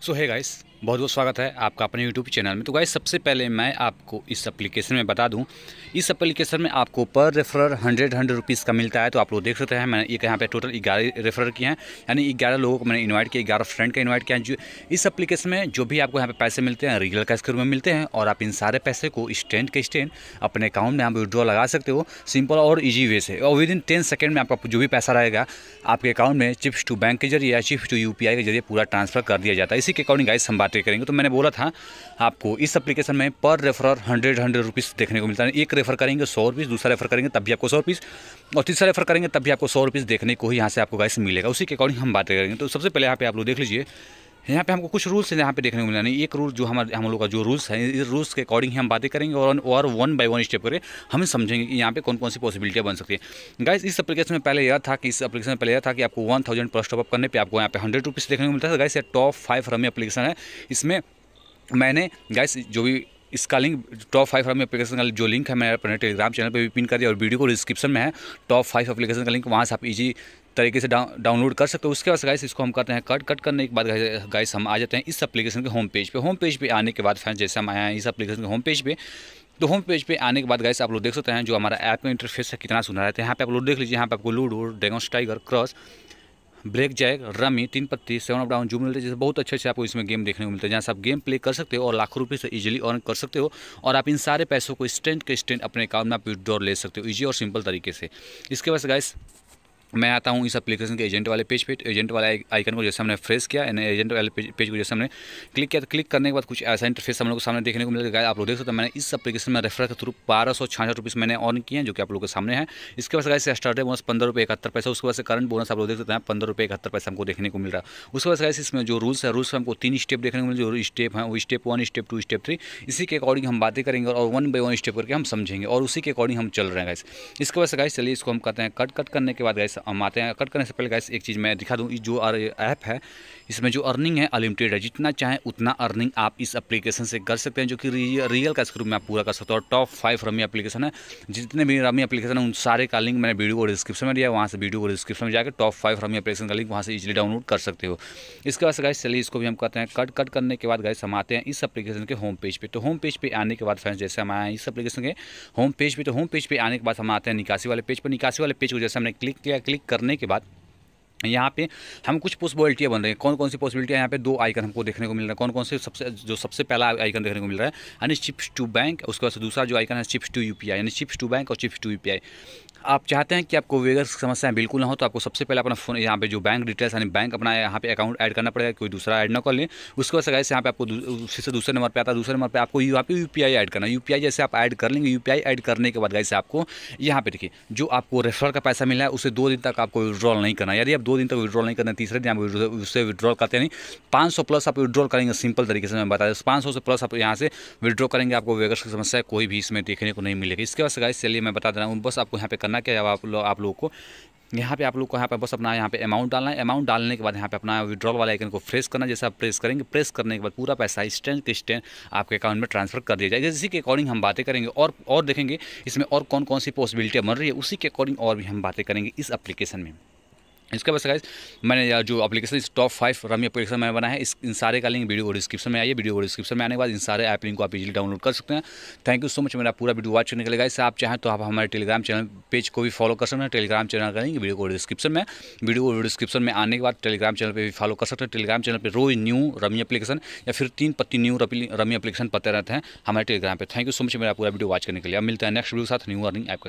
so hey guys बहुत बहुत स्वागत है आपका अपने यूट्यूब चैनल में तो गाइज सबसे पहले मैं आपको इस एप्लीकेशन में बता दूं इस एप्लीकेशन में आपको पर रेफरर हंड्रेड हंड्रेड रुपीज़ का मिलता है तो आप लोग देख सकते हैं मैंने एक यहाँ पे टोटल ग्यारह रेफरर किए हैं यानी ग्यारह लोगों को मैंने इन्वाइट किया ग्यारह फ्रेंड का इन्वाइट किया जो इस अपलीकेशन में जो भी आपको यहाँ पर पैसे मिलते हैं रियल कैश के रूप में मिलते हैं और आप इन सारे पैसे को स्टैंड के स्टैंड अपने अकाउंट में आप विड्रॉ लगा सकते हो सिंपल और ईजी वे से और विद इन टेन सेकेंड में आपका जो भी पैसा रहेगा आपके अकाउंट में चिप्स टू बैंक के जरिए या चिप्स टू यू के जरिए पूरा ट्रांसफर कर दिया जाता है इसी के अकॉर्डिंग गाइज संभाल बातें करेंगे तो मैंने बोला था आपको इस एप्लीकेशन में पर रेफरर हंड्रेड हंड्रेड रुपीज़ देखने को मिलता है एक रेफर करेंगे सौ रुपीज़ दूसरा रेफर करेंगे तब भी आपको सौ रुपीज़ और तीसरा रेफर करेंगे तब भी आपको सौ रुपीज़ देखने को ही यहाँ से आपको गाइस मिलेगा उसी के अकॉर्डिंग हम बातें करेंगे तो सबसे पहले यहाँ पे आप लोग देख लीजिए यहाँ पे हमको कुछ रूल्स यहाँ पे देखने को मिला नहीं एक रूल जो हमारे हम लोग का जो रूल्स है इस रूल्स के अकॉर्डिंग हम बातें करेंगे और और वन बाय वन स्टेप करके हम समझेंगे कि यहाँ पे कौन कौन सी पॉसिबिलिटियाँ बन सकती है गाइस इस एप्लीकेशन में पहले यह था कि इस एप्लीकेशन में पहले यह था कि आपको वन थाउजेंड प्लस टॉपअप करने पर आपको यहाँ पे हंड्रेड रुपीज़ देखने को मिलता था गाइस ये टॉप फाइव रमी एप्लीकेशन है इसमें मैंने गाइस जो भी इसका लिंक टॉप फाइव हम एप्लीकेशन का जो लिंक है मैंने अपने टेलीग्राम चैनल पर भी पिन कर दिया और वीडियो को डिस्क्रिप्शन में है टॉप फाइव एप्लीकेशन का लिंक वहाँ से आप इजी तरीके से डाउनलोड कर सकते हो उसके बाद गाइस इसको हम करते हैं कट कट करने के बाद गाइस हम आ जाते हैं इस एप्लीकेशन के होम पेज पर होम पेज पर आने के बाद फैंस जैसे हम आए हैं इस एप्लीकेशन के होम पेज पर तो होम पेज पे आने के बाद गाइस आप लोग देख सकते हैं जो हमारा ऐप का इंटरफेस है कितना सुना रहता है यहाँ पे आप लोग देख लीजिए यहाँ पे आपको लूडो डेगोस टाइगर क्रॉस ब्रेक jack rummy Teen Patti seven of down zoom मिलते जैसे बहुत अच्छे अच्छे आपको इसमें गेम देखने को मिलते हैं जहाँ से आप गेम प्ले कर सकते हो और लाखों रुपये से इजीली अर्न कर सकते हो और आप इन सारे पैसों को स्टेंट के स्टेंट अपने अकाउंट में आप विड्रॉ ले सकते हो ईजी और सिंपल तरीके से इसके बाद गाइस मैं आता हूँ इस एप्लीकेशन के एजेंट वाले पेज पे एजेंट वाले आइकन को जैसे हमने फ्रेश किया यानी एजेंट वाले पेज, को जैसे हमने क्लिक किया तो क्लिक करने के बाद कुछ ऐसा इंटरफेस हम लोग को सामने देखने को मिलेगा आप लोग देख सकते हैं मैंने इस एप्लीकेशन में रेफर के थ्रू बारह सौ छियासठ रुपीस मैंने ऑन किए हैं जो कि आप लोगों के सामने है इसके बाद गाइस है बोनस पंद्रह रुपये इकहत्तर पैसा उसके बाद से करंट बोनस आप लोग देख सकते हैं पंद्रह रुपये इकहत्तर पैसा हमको देखने को मिल रहा है उसके बाद गाइस इसमें जो रूल्स है रूल्स में हमको तीन स्टेप देखने को मिले जो स्टेप है वो step one step two step three इसी के अकॉर्डिंग हम बातें करेंगे और वन बाई वन स्टेप करके हम समझेंगे और उसी के अकॉर्डिंग हम चल रहे हैं गाइस इसके बाद गाइस चलिए इसको हम कहते हैं कट कट करने के बाद गाइस हम आते हैं कट करने से पहले गैस एक चीज़ मैं दिखा दूँ जो ऐप है इसमें जो अर्निंग है अनलिमिटेड है जितना चाहें उतना अर्निंग आप इस एप्लीकेशन से कर सकते हैं जो कि रियल का स्क्रूप में आप पूरा कर सकते हो टॉप फाइव रमी एप्लीकेशन है जितने भी रमी एप्लीकेशन है उन सारे का लिंक मैंने वीडियो को डिस्क्रिप्शन में दिया वहाँ से वीडियो को डिस्क्रिप्शन में जाकर टॉप फाइव रमी एप्लीकेशन का लिंक वहाँ से इजिली डाउनलोड कर सकते हो इसके बाद गैस चलिए इसको भी हम कहते हैं कट कट करने के बाद गैस हम आते हैं इस एप्लीकेशन के होम पेज पर तो होम पेज पर आने के बाद फ्रेंड्स जैसे हम आए हैं इस एप्लीकेशन के होम पेज पर तो होम पेज पर आने के बाद हम आते हैं निकासी वाले पेज पर निकासी वाले पेज को जैसे हमने क्लिक किया क्लिक करने के बाद यहाँ पे हम कुछ पॉसिबिलिटियाँ बन रही हैं कौन कौन सी पॉसिबिलिटियाँ यहाँ पे दो आइकन हमको देखने को मिल रहा है कौन कौन से सबसे जो सबसे पहला आइकन देखने को मिल रहा है यानी चिप्स टू बैंक उसके बाद दूसरा जो आइकन है चिप्स टू यूपीआई यानी चिप्स टू बैंक और चिप्स टू यूपीआई आप चाहते हैं कि आपको वेगर समस्याएं बिल्कुल ना हो तो आपको सबसे पहले अपना फोन यहाँ पे जो बैंक डिटेल्स यानी बैंक अपना यहाँ पे अकाउंट ऐड करना पड़ेगा कोई दूसरा ऐड ना कर लें उसके बाद से यहाँ पे आपको फिर से दूसरे नंबर पे आता है दूसरे नंबर पे आपको यहाँ पे यूपीआई ऐड करना यूपीआई जैसे आप ऐड कर लेंगे यू ऐड करने के बाद गैसे आपको यहाँ पे देखिए जो आपको रेफर का पैसा मिला है उसे दो दिन तक आपको विड्रॉल नहीं करना यदि आप दो दिन तक विड्रॉल नहीं करना तीसरे दिन आप उससे विड्रॉल करते नहीं पाँच प्लस आप विड्रॉल करेंगे सिंपल तरीके से मैं बता दें पाँच से प्लस आप यहाँ से विड्रॉ करेंगे आपको वेगर की समस्या कोई भी इसमें देखने को नहीं मिलेगी इसके बाद गैस चलिए मैं बता दे रहा हूँ बस आपको यहाँ पे करना कि अब आप लोग आप लोगों को यहाँ पे आप लोग को यहाँ पे बस अपना यहाँ पे अमाउंट डालना है अमाउंट डालने के बाद यहाँ पे अपना विड्रॉल वाला आइकन को प्रेस करना जैसे आप प्रेस करेंगे प्रेस करने के बाद पूरा पैसा स्टैंड के स्टैंड आपके अकाउंट में ट्रांसफर कर दिया जाएगा इसी के अकॉर्डिंग हम बातें करेंगे और और देखेंगे इसमें और कौन कौन सी पॉसिबिलिटी बन रही है उसी के अकॉर्डिंग और भी हम बातें करेंगे इस एप्लीकेशन में इसके बाद गाइज मैंने जो एप्लीकेशन इस टॉप फाइव रमी एप्लीकेशन मैंने बनाया है इस इन सारे का लिंक वीडियो को डिस्क्रिप्शन में आइए वीडियो को डिस्क्रिप्शन में आने के बाद इन सारे ऐप लिंक को आप इजीली डाउनलोड कर सकते हैं थैंक यू सो मच मेरा पूरा वीडियो वॉच करने के लिए गाइस आप चाहें तो आप हमारे टेलीग्राम चैनल पेज को भी फॉलो कर सकते हैं टेलीग्राम चैनल का लिंक वीडियो को डिस्क्रिप्शन में वीडियो को डिस्क्रिप्शन में आने के बाद टेलीग्राम चैनल पर भी फॉलो कर सकते हैं टेलीग्राम चैनल पर रोज न्यू रमी एप्लीकेशन या फिर तीन पत्ती न्यू रमी एप्लीकेशन पते रहते हैं हमारे टेलीग्राम पर थैंक यू सो मच मेरा पूरा वीडियो वॉच करने के लिए मिलता है नेक्स्ट वीडियो के साथ न्यू अर्निंग ऐप